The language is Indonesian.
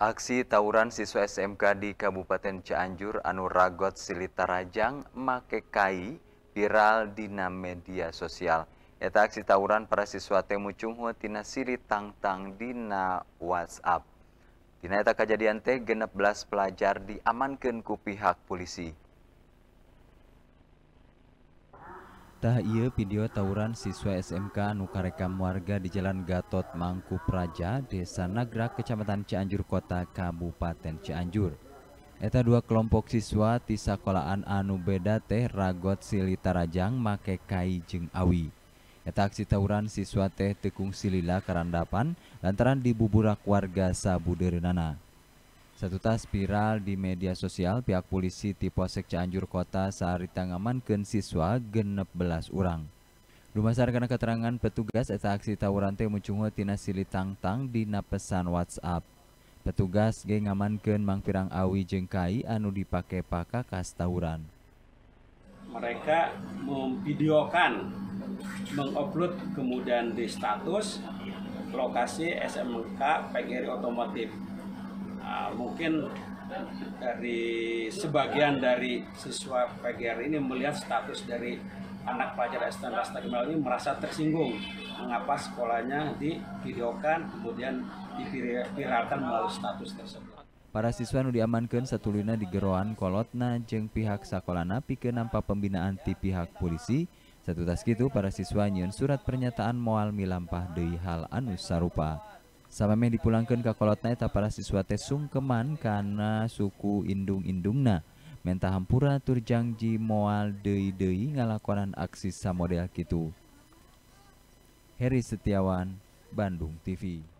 Aksi tawuran siswa SMK di Kabupaten Cianjur Anuragot Silitarajang make kai viral di media sosial. Eta aksi tawuran para siswa temu cunghu tina siri tangtang dina WhatsApp. Dina eta kejadian teh genep belas pelajar diamankan ku pihak polisi. Tah iya video tawuran siswa SMK Nukarekam warga di Jalan Gatot Mangku Praja, Desa Nagra, Kecamatan Cianjur Kota, Kabupaten Cianjur. Eta dua kelompok siswa di sekolahan anu beda teh ragot silitarajang Rajang make kai jeng awi. Eta aksi tawuran siswa teh tekung silila karandapan lantaran dibuburak warga Sabu Derenana. Satu tas viral di media sosial, pihak polisi di Polsek Cianjur Kota tangaman ke siswa genep belas orang. Lumasar karena keterangan petugas eta aksi tawuran teh muncungu tina sili Tang di pesan WhatsApp. Petugas ge aman mang mangpirang awi jengkai anu dipake paka kas tawuran. Mereka memvideokan, mengupload kemudian di status lokasi SMK PGRI Otomotif Ah, mungkin dari sebagian dari siswa PGR ini melihat status dari anak pelajar STN Rasta Kemal ini merasa tersinggung mengapa sekolahnya divideokan kemudian dipiralkan melalui status tersebut. Para siswa nu diamankan satulina di Geroan Kolotna jeng pihak sakolana Napi kenapa pembinaan ti pihak polisi. Satu tas gitu para siswa nyun surat pernyataan moal milampah dari hal anu sarupa. Samameh dipulangkan ke kolotna para siswa teh sungkeman karena suku indung-indungna. Menta hampura turjangji moal deui-deui ngalakonan aksi samodel kitu. Heri Setiawan, Bandung TV.